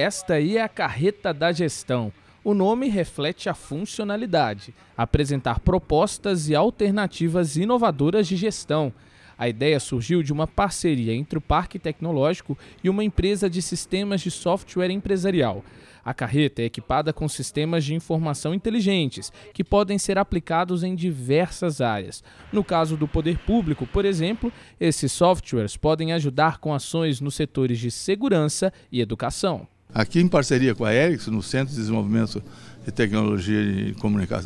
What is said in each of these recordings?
Esta aí é a carreta da gestão. O nome reflete a funcionalidade, apresentar propostas e alternativas inovadoras de gestão. A ideia surgiu de uma parceria entre o Parque Tecnológico e uma empresa de sistemas de software empresarial. A carreta é equipada com sistemas de informação inteligentes, que podem ser aplicados em diversas áreas. No caso do poder público, por exemplo, esses softwares podem ajudar com ações nos setores de segurança e educação. Aqui em parceria com a Ericsson, no Centro de Desenvolvimento de Tecnologia de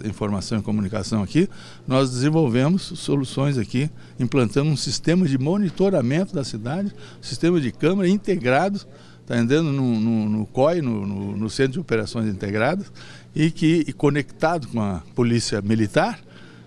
Informação e Comunicação aqui, nós desenvolvemos soluções aqui, implantando um sistema de monitoramento da cidade, sistema de câmera integrado, está andando no, no, no COI, no, no, no Centro de Operações Integradas, e que e conectado com a Polícia Militar,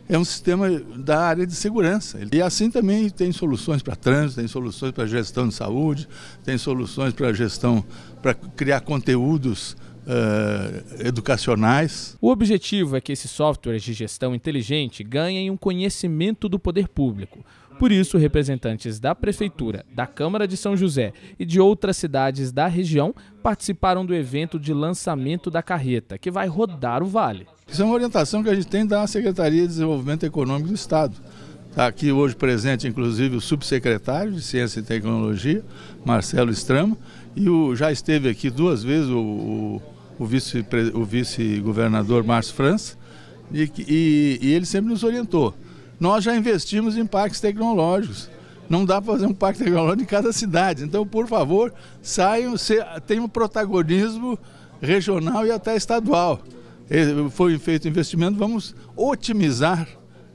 é um sistema da área de segurança. E assim também tem soluções para trânsito, tem soluções para gestão de saúde, tem soluções para gestão, para criar conteúdos Uh, educacionais. O objetivo é que esses softwares de gestão inteligente ganhem um conhecimento do poder público. Por isso, representantes da Prefeitura, da Câmara de São José e de outras cidades da região participaram do evento de lançamento da carreta, que vai rodar o Vale. Isso é uma orientação que a gente tem da Secretaria de Desenvolvimento Econômico do Estado. Está aqui hoje presente, inclusive, o subsecretário de Ciência e Tecnologia, Marcelo Estrama, e o, já esteve aqui duas vezes o, o, vice, o vice-governador Márcio França, e, e, e ele sempre nos orientou. Nós já investimos em parques tecnológicos. Não dá para fazer um parque tecnológico em cada cidade. Então, por favor, saiam, tenham protagonismo regional e até estadual. É, foi feito investimento, vamos otimizar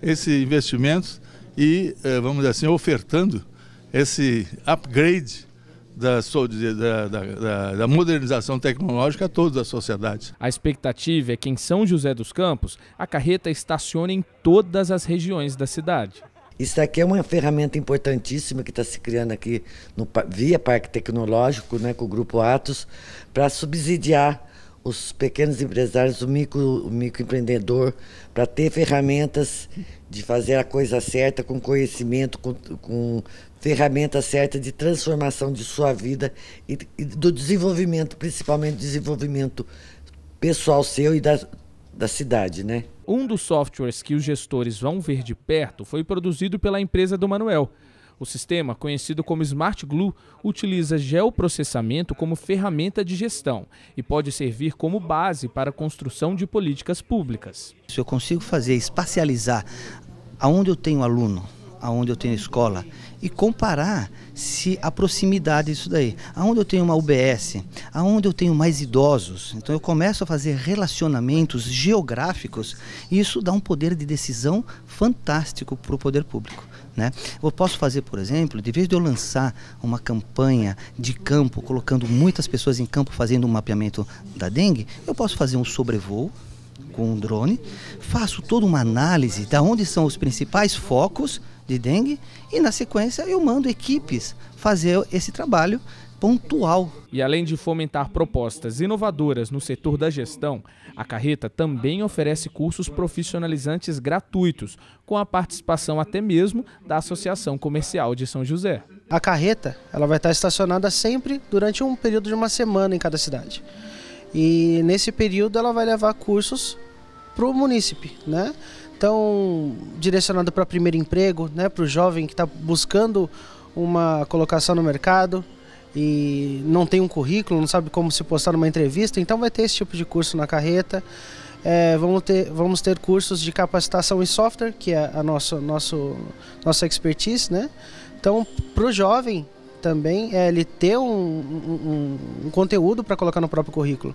esse investimento e, é, vamos dizer assim, ofertando esse upgrade da, da, da, da, modernização tecnológica a toda a sociedade. A expectativa é que em São José dos Campos a carreta estacione em todas as regiões da cidade. Isso aqui é uma ferramenta importantíssima que está se criando aqui no, via Parque Tecnológico, né, com o Grupo Atos, para subsidiar os pequenos empresários, o, micro, o microempreendedor, para ter ferramentas de fazer a coisa certa, com conhecimento, com, com ferramenta certa de transformação de sua vida e, e do desenvolvimento, principalmente desenvolvimento pessoal seu e da, da cidade, né? Um dos softwares que os gestores vão ver de perto foi produzido pela empresa do Manuel, o sistema, conhecido como Smart Glue, utiliza geoprocessamento como ferramenta de gestão e pode servir como base para a construção de políticas públicas. Se eu consigo fazer, espacializar aonde eu tenho aluno, aonde eu tenho escola e comparar se a proximidade disso daí, aonde eu tenho uma UBS, aonde eu tenho mais idosos. Então eu começo a fazer relacionamentos geográficos e isso dá um poder de decisão fantástico para o poder público. Né? Eu posso fazer, por exemplo, de vez de eu lançar uma campanha de campo, colocando muitas pessoas em campo fazendo um mapeamento da dengue, eu posso fazer um sobrevoo com um drone, faço toda uma análise de onde são os principais focos de dengue e, na sequência, eu mando equipes fazer esse trabalho pontual. E além de fomentar propostas inovadoras no setor da gestão, a Carreta também oferece cursos profissionalizantes gratuitos, com a participação até mesmo da Associação Comercial de São José. A Carreta ela vai estar estacionada sempre durante um período de uma semana em cada cidade. E nesse período ela vai levar cursos para o munícipe, né? Então, direcionado para primeiro emprego, né? Para o jovem que está buscando uma colocação no mercado e não tem um currículo, não sabe como se postar numa entrevista, então vai ter esse tipo de curso na carreta. É, vamos, ter, vamos ter cursos de capacitação em software, que é a nosso, nosso, nossa expertise, né? Então, para o jovem também é ele ter um, um, um conteúdo para colocar no próprio currículo.